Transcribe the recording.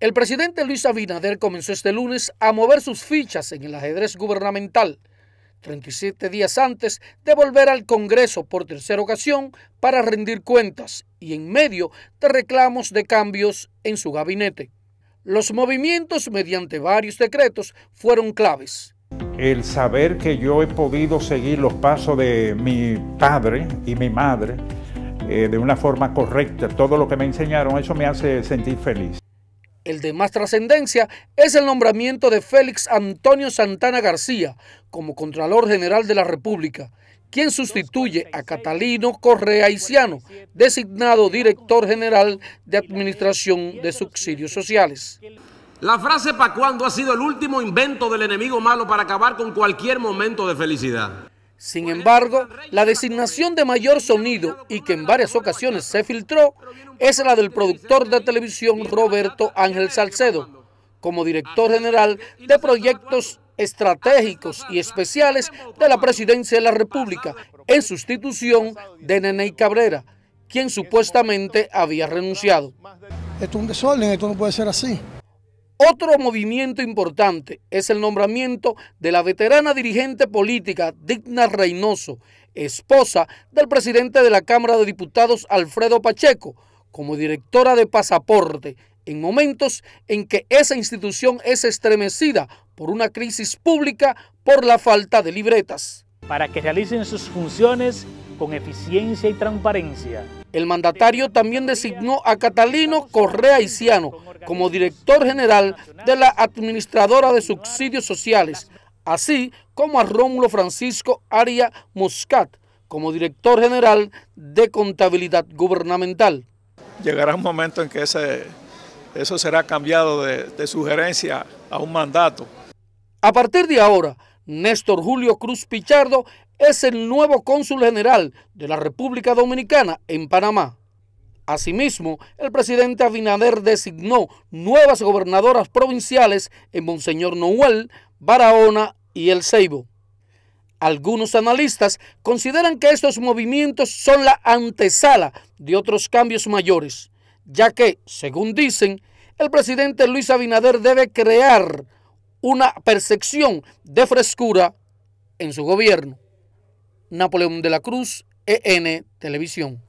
El presidente Luis Abinader comenzó este lunes a mover sus fichas en el ajedrez gubernamental, 37 días antes de volver al Congreso por tercera ocasión para rendir cuentas y en medio de reclamos de cambios en su gabinete. Los movimientos mediante varios decretos fueron claves. El saber que yo he podido seguir los pasos de mi padre y mi madre eh, de una forma correcta, todo lo que me enseñaron, eso me hace sentir feliz. El de más trascendencia es el nombramiento de Félix Antonio Santana García como Contralor General de la República, quien sustituye a Catalino Correa Hiciano, designado director general de Administración de Subsidios Sociales. La frase para cuando ha sido el último invento del enemigo malo para acabar con cualquier momento de felicidad. Sin embargo, la designación de mayor sonido y que en varias ocasiones se filtró es la del productor de televisión Roberto Ángel Salcedo, como director general de proyectos estratégicos y especiales de la Presidencia de la República, en sustitución de Nene Cabrera, quien supuestamente había renunciado. Esto es un desorden, esto no puede ser así. Otro movimiento importante es el nombramiento de la veterana dirigente política Digna Reynoso, esposa del presidente de la Cámara de Diputados Alfredo Pacheco, como directora de pasaporte en momentos en que esa institución es estremecida por una crisis pública por la falta de libretas para que realicen sus funciones con eficiencia y transparencia. El mandatario también designó a Catalino Correa Iciano como director general de la Administradora de Subsidios Sociales, así como a Rómulo Francisco Aria Muscat como director general de Contabilidad Gubernamental. Llegará un momento en que ese, eso será cambiado de, de sugerencia a un mandato. A partir de ahora, Néstor Julio Cruz Pichardo es el nuevo cónsul general de la República Dominicana en Panamá. Asimismo, el presidente Abinader designó nuevas gobernadoras provinciales en Monseñor Noel, Barahona y El Ceibo. Algunos analistas consideran que estos movimientos son la antesala de otros cambios mayores, ya que, según dicen, el presidente Luis Abinader debe crear una percepción de frescura en su gobierno. Napoleón de la Cruz, EN Televisión.